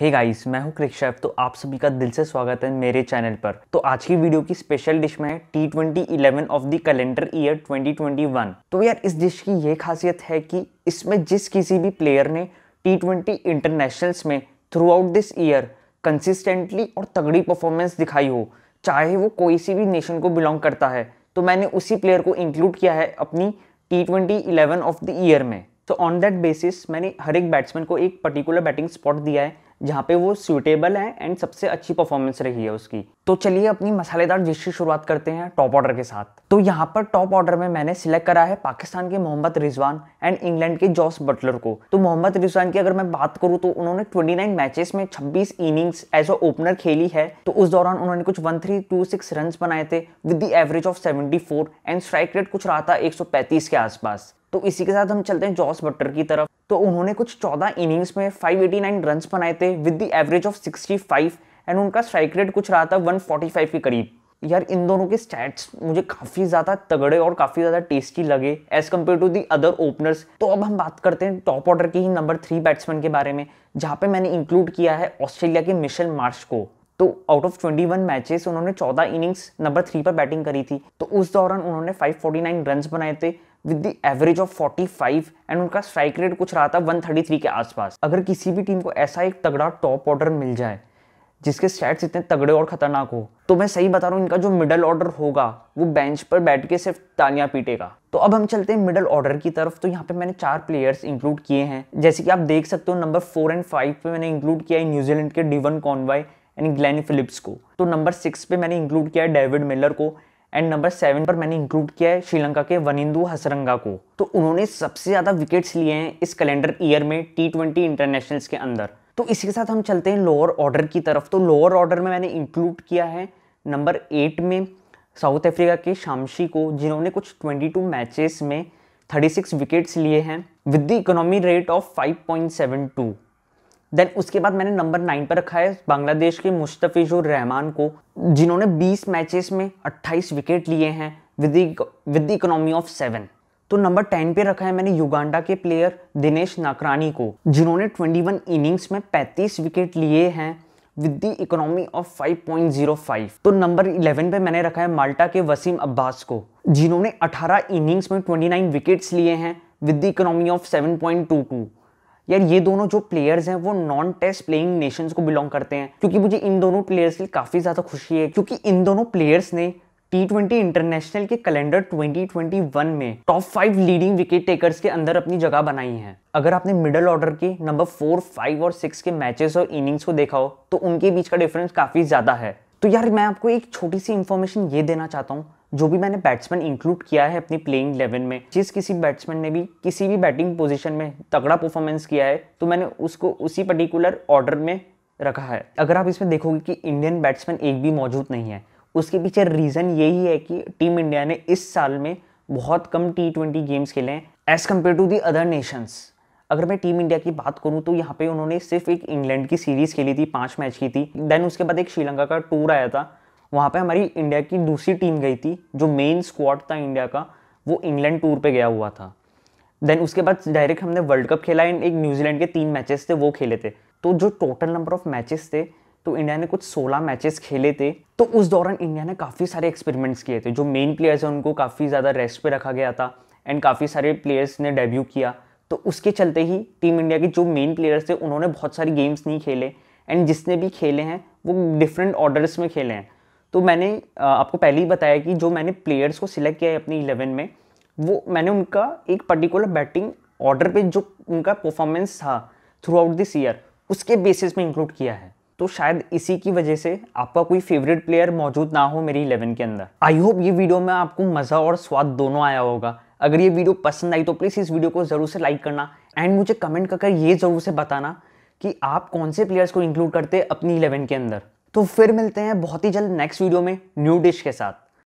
hey guys मैं हूं क्रिक chef तो आप सभी का दिल से स्वागत है मेरे चैनल पर तो आज की वीडियो की स्पेशल डिश में है T twenty eleven of the calendar year 2021 तो यार इस डिश की ये खासियत है कि इसमें जिस किसी भी प्लेयर ने टी ट्वेंटी इंटरनेशनल्स में throughout this year consistently और तगड़ी परफॉर्मेंस दिखाई हो चाहे वो कोई सी भी नेशन को बिलोंग करता है तो मैंने उसी प्लेयर को इंक्लूड किया है अपनी T twenty eleven of the year में तो ऑन दैट बेसिस मैंने हर एक बैट्समैन को एक पर्टिकुलर बैटिंग स्पॉट दिया है जहाँ पे वो सूटेबल है एंड सबसे अच्छी परफॉर्मेंस रही है उसकी तो चलिए अपनी मसालेदार डिश की शुरुआत करते हैं टॉप ऑर्डर के साथ तो यहाँ पर टॉप ऑर्डर में मैंने सिलेक्ट करा है पाकिस्तान के मोहम्मद रिजवान एंड इंग्लैंड के जॉस बटलर को तो मोहम्मद रिजवान की अगर मैं बात करूँ तो उन्होंने नाइन मैचेस में छब्बीस इनिंग्स एज अ ओपनर खेली है तो उस दौरान उन्होंने कुछ सिक्स रन बनाए थे with the average of 74 and strike rate कुछ रहा था 135 के आसपास तो इसी के साथ हम चलते हैं जॉस बटर की तरफ तो उन्होंने कुछ 14 इनिंग्स में 589 रन बनाए थे with the average of 65 and उनका स्ट्राइक रेट कुछ रहा था 145 के करीब यार इन दोनों के स्टैट्स मुझे काफ़ी ज़्यादा तगड़े और काफ़ी ज़्यादा टेस्टी लगे as compare to the other openers तो अब हम बात करते हैं टॉप ऑर्डर की ही नंबर थ्री बैट्समैन के बारे में जहाँ पे मैंने इंक्लूड किया है ऑस्ट्रेलिया के मिशेल मार्श को तो आउट ऑफ 21 मैचेस उन्होंने 14 इनिंग्स नंबर थ्री पर बैटिंग करी थी तो उस दौरान उन्होंने 549 रन्स बनाए थे with the average of 45 and उनका स्ट्राइक रेट कुछ रहा था 133 के आसपास अगर किसी भी टीम को ऐसा एक तगड़ा टॉप ऑर्डर मिल जाए जिसके स्टैट्स इतने तगड़े और ख़तरनाक हो तो मैं सही बता रहा हूँ इनका जो मिडल ऑर्डर होगा वो बेंच पर बैठ के सिर्फ तालियां पीटेगा तो अब हम चलते हैं मिडल ऑर्डर की तरफ तो यहाँ पे मैंने चार प्लेयर्स इंक्लूड किए हैं जैसे कि आप देख सकते हो नंबर फोर एंड फाइव पे मैंने इंक्लूड किया है न्यूजीलैंड के Devon Conway and Glenn Phillips को तो नंबर सिक्स पे मैंने इंक्लूड किया है डेविड मिलर को एंड नंबर सेवन पर मैंने इंक्लूड किया है श्रीलंका के वनिंदु हसरंगा को तो उन्होंने सबसे ज़्यादा विकेट्स लिए हैं इस कैलेंडर ईयर में टी ट्वेंटी इंटरनेशनल्स के अंदर तो इसी के साथ हम चलते हैं लोअर ऑर्डर की तरफ तो लोअर ऑर्डर में मैंने इंक्लूड किया है नंबर एट में साउथ अफ्रीका के शामशी को जिन्होंने कुछ 22 मैचेस में 36 विकेट्स लिए हैं with the economy rate of 5.72 then उसके बाद मैंने नंबर नाइन पर रखा है बांग्लादेश के मुस्तफ़िजुर रहमान को जिन्होंने 20 मैचेस में 28 विकेट लिए हैं with with economy of seven तो नंबर टेन पे रखा है मैंने युगांडा के प्लेयर दिनेश नाकरानी को जिन्होंने 21 इनिंग्स में 35 विकेट लिए हैं विद द इकोनॉमी ऑफ 5.05 तो नंबर 11 पे मैंने रखा है माल्टा के वसीम अब्बास को जिन्होंने 18 इनिंग्स में 29 विकेट्स लिए हैं विद द इकोनॉमी ऑफ 7.22 यार ये दोनों जो प्लेयर्स हैं वो नॉन टेस्ट प्लेइंग नेशंस को बिलोंग करते हैं क्योंकि मुझे इन दोनों प्लेयर्स की काफ़ी ज़्यादा खुशी है क्योंकि इन दोनों प्लेयर्स ने टी ट्वेंटी इंटरनेशनल के कैलेंडर 2021 में top five leading wicket takers के अंदर अपनी जगह बनाई है अगर आपने मिडल ऑर्डर के नंबर फोर फाइव और सिक्स के मैचेस और इनिंग्स को देखा हो तो उनके बीच का डिफरेंस काफ़ी ज़्यादा है तो यार मैं आपको एक छोटी सी इन्फॉर्मेशन ये देना चाहता हूँ जो भी मैंने बैट्समैन इंक्लूड किया है अपनी प्लेइंग इलेवन में जिस किसी बैट्समैन ने भी किसी भी बैटिंग पोजिशन में तगड़ा परफॉर्मेंस किया है तो मैंने उसको उसी पर्टिकुलर ऑर्डर में रखा है अगर आप इसमें देखोगे कि इंडियन बैट्समैन एक भी मौजूद नहीं है उसके पीछे रीज़न यही है कि टीम इंडिया ने इस साल में बहुत कम टी ट्वेंटी गेम्स खेले हैं as compare to the other nations अगर मैं टीम इंडिया की बात करूं तो यहाँ पे उन्होंने सिर्फ एक इंग्लैंड की सीरीज़ खेली थी पाँच मैच की थी देन उसके बाद एक श्रीलंका का टूर आया था वहाँ पे हमारी इंडिया की दूसरी टीम गई थी जो मेन स्क्वाड था इंडिया का वो इंग्लैंड टूर पे गया हुआ था देन उसके बाद डायरेक्ट हमने वर्ल्ड कप खेला एंड एक न्यूजीलैंड के तीन मैचेस थे वो खेले थे तो जो टोटल नंबर ऑफ मैचेस थे तो इंडिया ने कुछ सोलह मैचेस खेले थे तो उस दौरान इंडिया ने काफ़ी सारे एक्सपेरिमेंट्स किए थे जो मेन प्लेयर्स हैं उनको काफ़ी ज़्यादा रेस्ट पर रखा गया था एंड काफ़ी सारे प्लेयर्स ने डेब्यू किया तो उसके चलते ही टीम इंडिया के जो मेन प्लेयर्स थे उन्होंने बहुत सारी गेम्स नहीं खेले एंड जिसने भी खेले हैं वो डिफरेंट ऑर्डर्स में खेले हैं तो मैंने आपको पहले ही बताया कि जो मैंने प्लेयर्स को सिलेक्ट किया है अपनी इलेवन में वो मैंने उनका एक पर्टिकुलर बैटिंग ऑर्डर पे जो उनका परफॉर्मेंस था थ्रू आउट दिस ईयर उसके बेसिस में इंक्लूड किया है तो शायद इसी की वजह से आपका कोई फेवरेट प्लेयर मौजूद ना हो मेरी इलेवन के अंदर आई होप ये वीडियो में आपको मज़ा और स्वाद दोनों आया होगा अगर ये वीडियो पसंद आई तो प्लीज़ इस वीडियो को ज़रूर से लाइक करना एंड मुझे कमेंट करके ये ज़रूर से बताना कि आप कौन से प्लेयर्स को इंक्लूड करते अपनी इलेवन के अंदर तो फिर मिलते हैं बहुत ही जल्द नेक्स्ट वीडियो में न्यू डिश के साथ